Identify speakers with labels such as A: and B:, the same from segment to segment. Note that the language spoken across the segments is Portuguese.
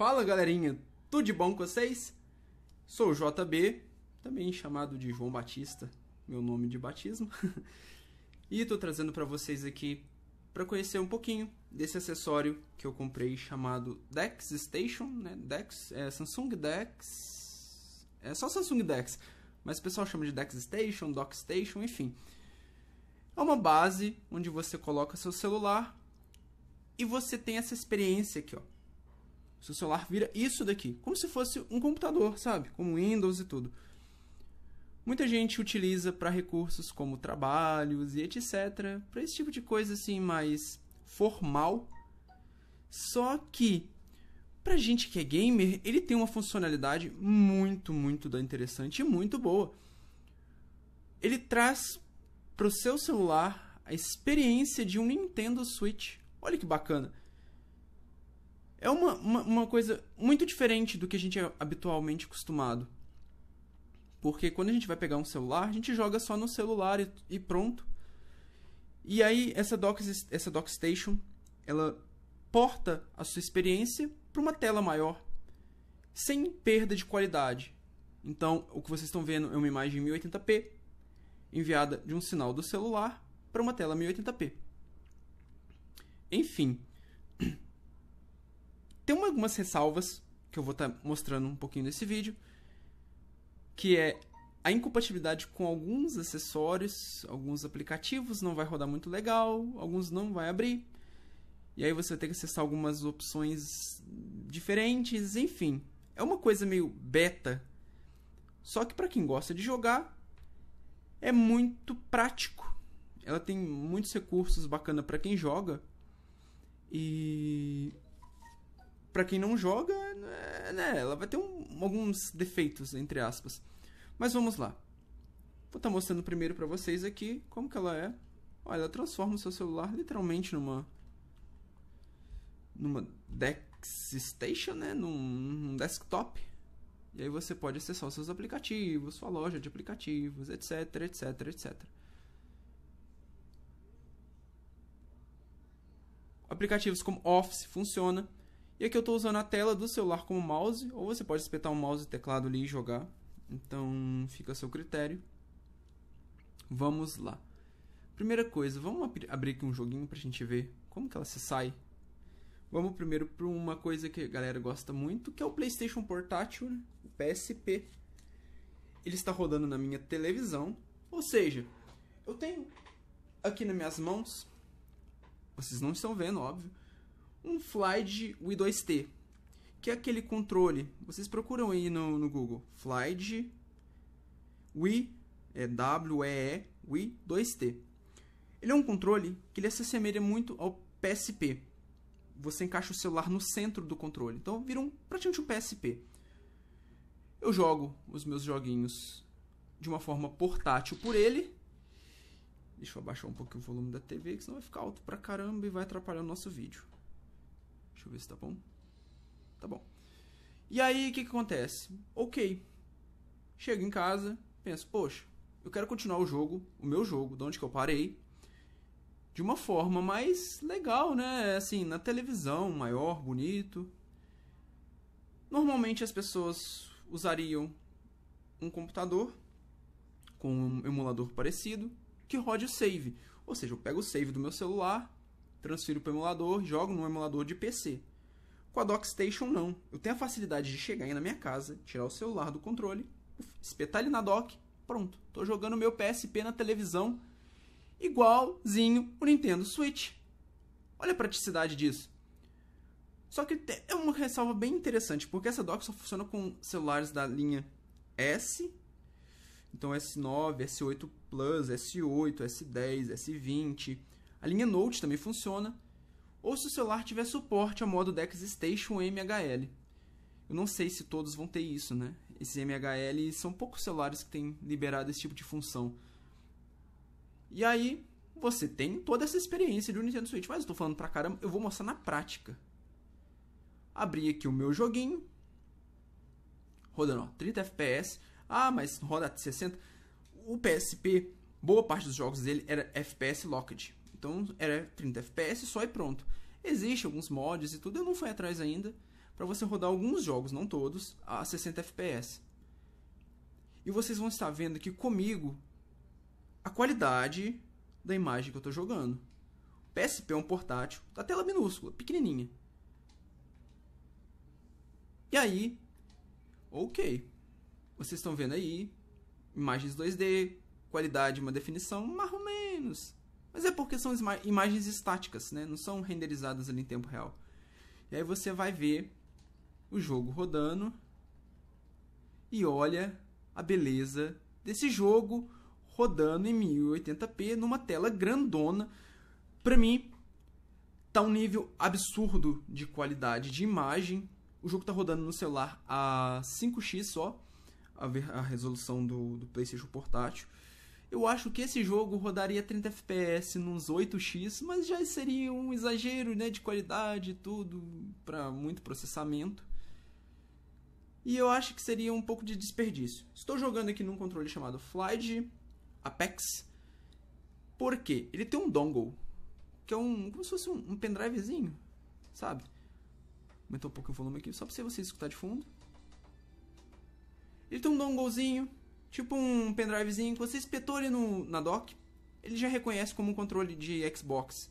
A: Fala galerinha, tudo de bom com vocês? Sou o JB, também chamado de João Batista, meu nome de batismo, e estou trazendo para vocês aqui para conhecer um pouquinho desse acessório que eu comprei chamado Dex Station, né? Dex, é Samsung Dex, é só Samsung Dex, mas o pessoal chama de Dex Station, Dock Station, enfim. É uma base onde você coloca seu celular e você tem essa experiência aqui, ó seu celular vira isso daqui, como se fosse um computador, sabe? Como Windows e tudo. Muita gente utiliza para recursos como trabalhos e etc, para esse tipo de coisa assim mais formal. Só que pra gente que é gamer, ele tem uma funcionalidade muito, muito interessante e muito boa. Ele traz pro seu celular a experiência de um Nintendo Switch. Olha que bacana. É uma, uma, uma coisa muito diferente do que a gente é habitualmente acostumado. Porque quando a gente vai pegar um celular, a gente joga só no celular e, e pronto. E aí essa dock, essa dock station, ela porta a sua experiência para uma tela maior, sem perda de qualidade. Então, o que vocês estão vendo é uma imagem 1080p enviada de um sinal do celular para uma tela 1080p. Enfim, algumas ressalvas que eu vou estar tá mostrando um pouquinho nesse vídeo, que é a incompatibilidade com alguns acessórios, alguns aplicativos não vai rodar muito legal, alguns não vai abrir. E aí você vai ter que acessar algumas opções diferentes, enfim. É uma coisa meio beta. Só que para quem gosta de jogar, é muito prático. Ela tem muitos recursos bacana para quem joga. E para quem não joga, é, né, ela vai ter um, alguns defeitos, entre aspas. Mas vamos lá. Vou estar tá mostrando primeiro para vocês aqui como que ela é. Olha, ela transforma o seu celular literalmente numa numa Dex Station, né, num, num desktop. E aí você pode acessar os seus aplicativos, sua loja de aplicativos, etc, etc, etc. Aplicativos como Office funciona. E aqui eu estou usando a tela do celular como mouse, ou você pode espetar um mouse e teclado ali e jogar. Então fica a seu critério. Vamos lá. Primeira coisa, vamos abrir aqui um joguinho para a gente ver como que ela se sai. Vamos primeiro para uma coisa que a galera gosta muito, que é o PlayStation Portátil, né? o PSP. Ele está rodando na minha televisão, ou seja, eu tenho aqui nas minhas mãos, vocês não estão vendo, óbvio, um Flyde Wii2T, que é aquele controle. Vocês procuram aí no, no Google. Flyde Wii, é W-E-E, Wii 2T. Ele é um controle que ele se assemelha muito ao PSP. Você encaixa o celular no centro do controle. Então vira um, praticamente um PSP. Eu jogo os meus joguinhos de uma forma portátil por ele. Deixa eu abaixar um pouquinho o volume da TV, que senão vai ficar alto pra caramba e vai atrapalhar o nosso vídeo. Deixa eu ver se tá bom. Tá bom. E aí, o que, que acontece? Ok. Chego em casa, penso, poxa, eu quero continuar o jogo, o meu jogo, de onde que eu parei, de uma forma mais legal, né? Assim, na televisão, maior, bonito. Normalmente as pessoas usariam um computador com um emulador parecido que rode o save. Ou seja, eu pego o save do meu celular, transfiro para o emulador, jogo no emulador de PC. Com a DockStation não. Eu tenho a facilidade de chegar aí na minha casa, tirar o celular do controle, espetar ele na dock, pronto. Tô jogando meu PSP na televisão igualzinho o Nintendo Switch. Olha a praticidade disso. Só que é uma ressalva bem interessante, porque essa dock só funciona com celulares da linha S, então S9, S8 Plus, S8, S10, S20, a linha Note também funciona, ou se o celular tiver suporte ao modo Dex Station MHL. Eu não sei se todos vão ter isso, né? Esses MHL são poucos celulares que têm liberado esse tipo de função. E aí, você tem toda essa experiência de um Nintendo Switch, mas eu estou falando pra caramba, eu vou mostrar na prática. Abri aqui o meu joguinho, rodando ó, 30 FPS. Ah, mas roda 60. O PSP, boa parte dos jogos dele era FPS locked. Então era 30 FPS só e pronto. Existe alguns mods e tudo, eu não fui atrás ainda para você rodar alguns jogos, não todos, a 60 FPS. E vocês vão estar vendo aqui comigo a qualidade da imagem que eu estou jogando. PSP é um portátil da tela minúscula, pequenininha. E aí, ok. Vocês estão vendo aí, imagens 2D, qualidade, uma definição, mais ou menos. Mas é porque são imagens estáticas, né? Não são renderizadas ali em tempo real. E aí você vai ver o jogo rodando e olha a beleza desse jogo rodando em 1080p numa tela grandona. Para mim, tá um nível absurdo de qualidade de imagem. O jogo tá rodando no celular a 5x só, a, a resolução do, do PlayStation portátil. Eu acho que esse jogo rodaria 30 FPS nos 8x, mas já seria um exagero, né, de qualidade e tudo, para muito processamento. E eu acho que seria um pouco de desperdício. Estou jogando aqui num controle chamado Flight Apex. Por quê? Ele tem um dongle, que é um como se fosse um, um pendrivezinho, sabe? Aumentar um pouco o volume aqui, só pra vocês escutar de fundo. Ele tem um donglezinho tipo um pendrivezinho que você espetou ali no, na dock, ele já reconhece como um controle de Xbox.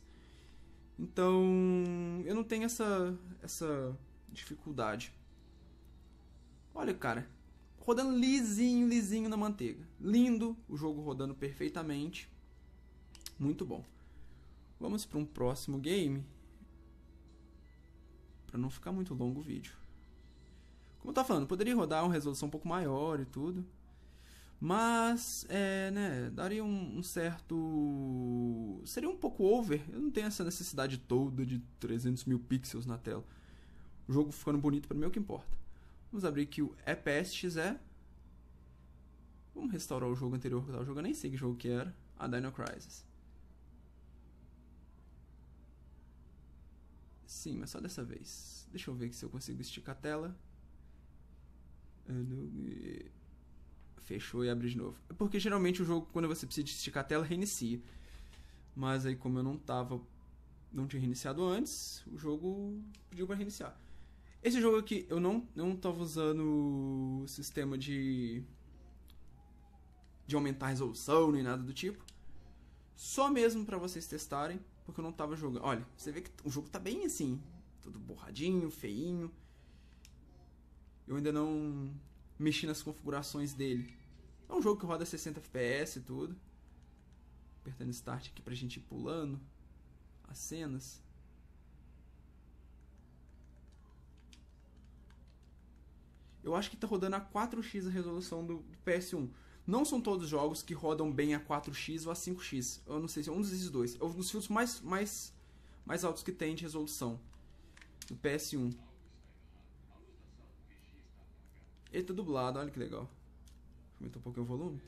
A: Então, eu não tenho essa, essa dificuldade. Olha, cara, rodando lisinho, lisinho na manteiga. Lindo, o jogo rodando perfeitamente. Muito bom. Vamos para um próximo game. Para não ficar muito longo o vídeo. Como eu tava falando, poderia rodar uma resolução um pouco maior e tudo. Mas, é, né, daria um, um, certo. Seria um pouco over. Eu não tenho essa necessidade toda de 300 mil pixels na tela. O jogo ficando bonito para mim é o que importa. Vamos abrir aqui o EPSXE. Vamos restaurar o jogo anterior que eu estava jogando, nem sei que jogo que era. A Dino Crisis. Sim, mas só dessa vez. Deixa eu ver se eu consigo esticar a tela. Eu não fechou e abre de novo. É porque geralmente o jogo, quando você precisa esticar a tela, reinicia. Mas aí, como eu não tava. Não tinha reiniciado antes, o jogo pediu para reiniciar. Esse jogo aqui, eu não, não tava usando o sistema de. de aumentar a resolução nem nada do tipo. Só mesmo para vocês testarem, porque eu não tava jogando. Olha, você vê que o jogo tá bem assim, tudo borradinho, feinho. Eu ainda não mexi nas configurações dele. É um jogo que roda 60 FPS e tudo. Apertando Start aqui pra gente ir pulando as cenas. Eu acho que tá rodando a 4x a resolução do PS1. Não são todos jogos que rodam bem a 4x ou a 5x. Eu não sei se é um desses dois. É um dos filtros mais, mais, mais altos que tem de resolução do PS1. Ele tá dublado, olha que legal. Aumenta um pouquinho o volume.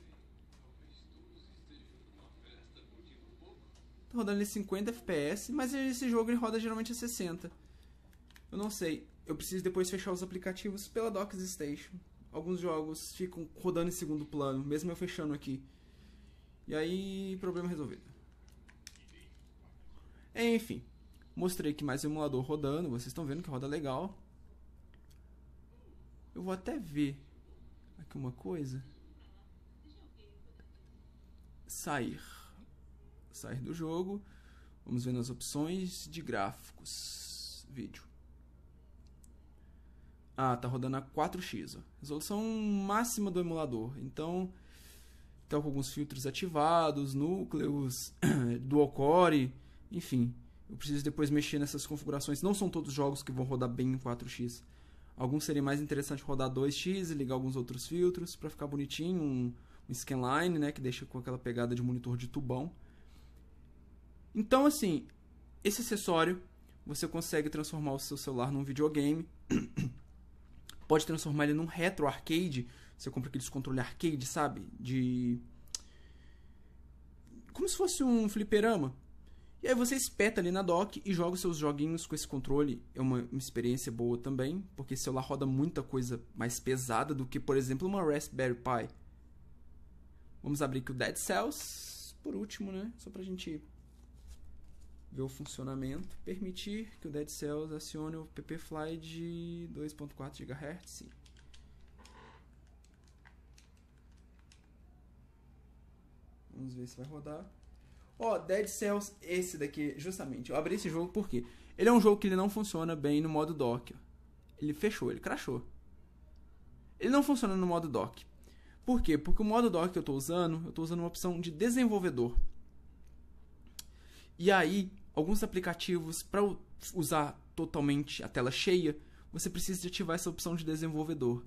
A: Tá rodando ali 50 FPS, mas esse jogo ele roda geralmente a 60. Eu não sei, eu preciso depois fechar os aplicativos pela Docs Station. Alguns jogos ficam rodando em segundo plano, mesmo eu fechando aqui. E aí, problema resolvido. Enfim, mostrei que mais um emulador rodando, vocês estão vendo que roda legal. Eu vou até ver aqui uma coisa sair. Sair do jogo. Vamos ver nas opções de gráficos. Vídeo. Ah, tá rodando a 4x. Ó. Resolução máxima do emulador. Então, tá com alguns filtros ativados, núcleos, dual core, enfim. Eu preciso depois mexer nessas configurações. Não são todos os jogos que vão rodar bem em 4x. Alguns seria mais interessante rodar 2x e ligar alguns outros filtros para ficar bonitinho, um, scanline, né, que deixa com aquela pegada de monitor de tubão. Então, assim, esse acessório você consegue transformar o seu celular num videogame. Pode transformar ele num retro arcade. Você compra aqueles controle arcade, sabe? De como se fosse um fliperama. E aí você espeta ali na dock e joga os seus joguinhos com esse controle. É uma, uma, experiência boa também, porque esse celular roda muita coisa mais pesada do que, por exemplo, uma Raspberry Pi. Vamos abrir aqui o Dead Cells, por último, né? Só pra gente ver o funcionamento. Permitir que o Dead Cells acione o ppfly de 2.4 GHz, sim. Vamos ver se vai rodar. Ó, oh, Dead Cells, esse daqui, justamente. Eu abri esse jogo porque ele é um jogo que ele não funciona bem no modo dock. Ele fechou, ele crashou. Ele não funciona no modo dock. Por quê? Porque o modo doc que eu estou usando, eu estou usando uma opção de desenvolvedor. E aí, alguns aplicativos, para usar totalmente a tela cheia, você precisa de ativar essa opção de desenvolvedor.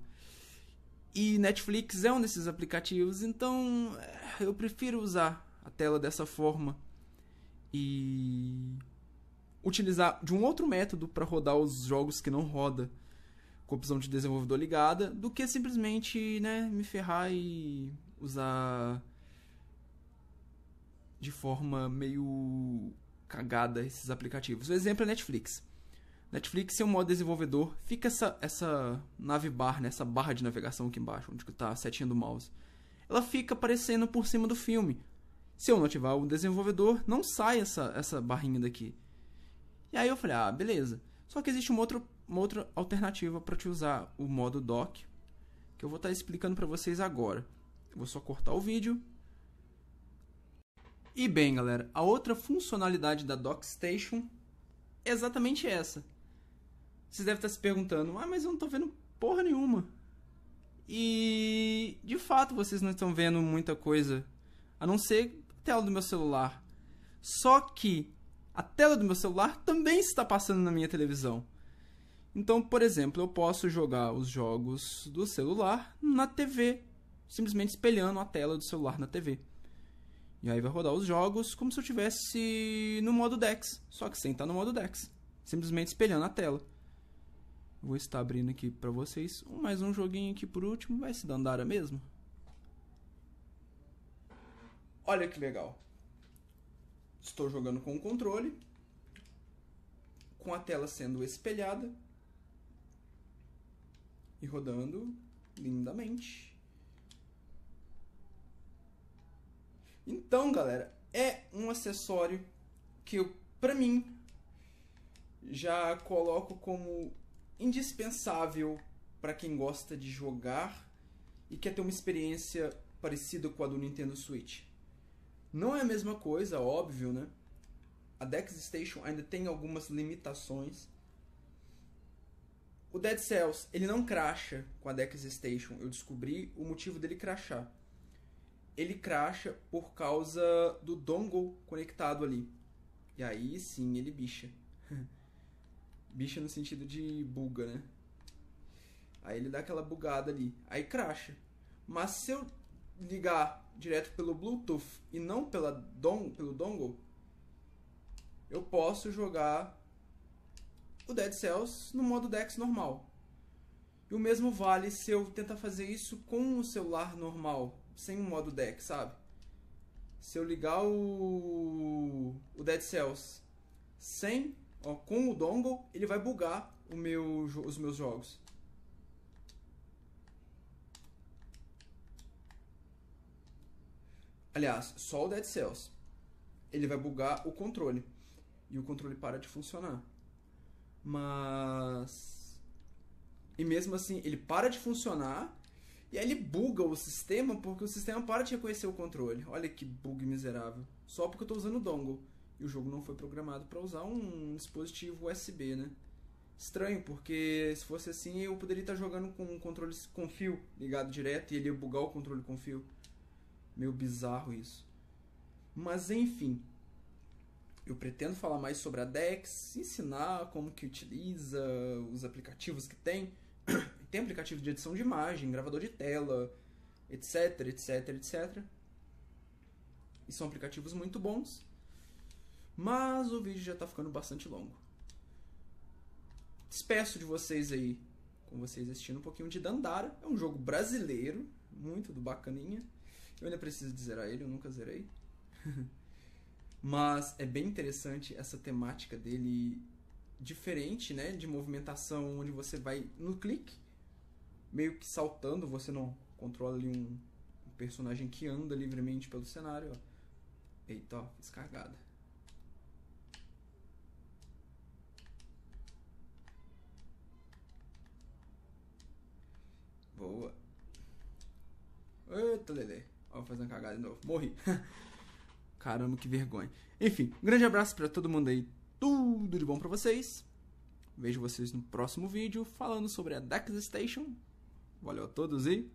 A: E Netflix é um desses aplicativos, então é, eu prefiro usar a tela dessa forma e utilizar de um outro método para rodar os jogos que não roda com a opção de desenvolvedor ligada, do que simplesmente, né, me ferrar e usar de forma meio cagada esses aplicativos. O exemplo é Netflix. Netflix, seu modo desenvolvedor, fica essa, essa navbar, né, essa barra de navegação aqui embaixo, onde está a setinha do mouse. Ela fica aparecendo por cima do filme. Se eu não ativar o desenvolvedor, não sai essa, essa barrinha daqui. E aí eu falei, ah, beleza. Só que existe uma outra uma outra alternativa para te usar o modo dock, que eu vou estar tá explicando para vocês agora. Eu vou só cortar o vídeo. E bem, galera, a outra funcionalidade da dock station é exatamente essa. Vocês devem estar tá se perguntando, ah, mas eu não estou vendo porra nenhuma. E de fato vocês não estão vendo muita coisa, a não ser a tela do meu celular. Só que a tela do meu celular também está passando na minha televisão. Então, por exemplo, eu posso jogar os jogos do celular na TV, simplesmente espelhando a tela do celular na TV. E aí vai rodar os jogos como se eu tivesse no modo DeX, só que sem estar no modo DeX, simplesmente espelhando a tela. Vou estar abrindo aqui para vocês mais um joguinho aqui por último, vai se dandara é mesmo. Olha que legal. Estou jogando com o controle, com a tela sendo espelhada e rodando lindamente. Então, galera, é um acessório que eu, pra mim, já coloco como indispensável para quem gosta de jogar e quer ter uma experiência parecida com a do Nintendo Switch. Não é a mesma coisa, óbvio, né? A Dex Station ainda tem algumas limitações, o Dead Cells, ele não cracha com a Dex Station. Eu descobri o motivo dele crachar. Ele cracha por causa do dongle conectado ali. E aí sim, ele bicha. bicha no sentido de buga, né? Aí ele dá aquela bugada ali. Aí cracha. Mas se eu ligar direto pelo Bluetooth e não pela don, pelo dongle, eu posso jogar o Dead Cells no modo DeX normal. E o mesmo vale se eu tentar fazer isso com o celular normal, sem o modo DeX, sabe? Se eu ligar o, o Dead Cells sem, ó, com o dongle, ele vai bugar o meu, os meus jogos. Aliás, só o Dead Cells. Ele vai bugar o controle. E o controle para de funcionar. Mas. E mesmo assim, ele para de funcionar e aí ele buga o sistema porque o sistema para de reconhecer o controle. Olha que bug miserável. Só porque eu estou usando o dongle. E o jogo não foi programado para usar um dispositivo USB, né? Estranho, porque se fosse assim eu poderia estar tá jogando com um controle com fio ligado direto e ele ia bugar o controle com fio. Meio bizarro isso. Mas enfim, eu pretendo falar mais sobre a DEX, ensinar como que utiliza, os aplicativos que tem. Tem aplicativo de edição de imagem, gravador de tela, etc, etc, etc. E são aplicativos muito bons. Mas o vídeo já está ficando bastante longo. Despeço de vocês aí, com vocês assistindo um pouquinho de Dandara. É um jogo brasileiro, muito do bacaninha. Eu ainda preciso dizer zerar ele, eu nunca zerei. Mas é bem interessante essa temática dele diferente, né? De movimentação, onde você vai no clique, meio que saltando, você não controla ali um, personagem que anda livremente pelo cenário. Ó. Eita, ó, fiz cagada. Boa. Eita, Lele. Ó, fazendo cagada de novo. Morri. Caramba, que vergonha. Enfim, um grande abraço para todo mundo aí. Tudo de bom para vocês. Vejo vocês no próximo vídeo falando sobre a Dex Station. Valeu a todos e